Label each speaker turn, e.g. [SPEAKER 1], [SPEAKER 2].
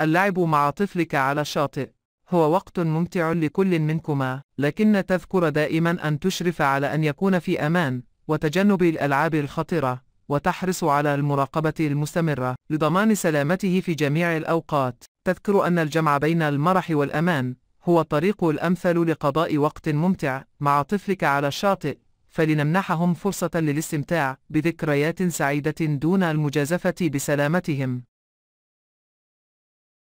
[SPEAKER 1] اللعب مع طفلك على شاطئ هو وقت ممتع لكل منكما لكن تذكر دائما أن تشرف على أن يكون في أمان وتجنب الألعاب الخطرة وتحرص على المراقبة المستمرة لضمان سلامته في جميع الأوقات تذكر أن الجمع بين المرح والأمان هو الطريق الأمثل لقضاء وقت ممتع مع طفلك على الشاطئ فلنمنحهم فرصة للاستمتاع بذكريات سعيدة دون المجازفة بسلامتهم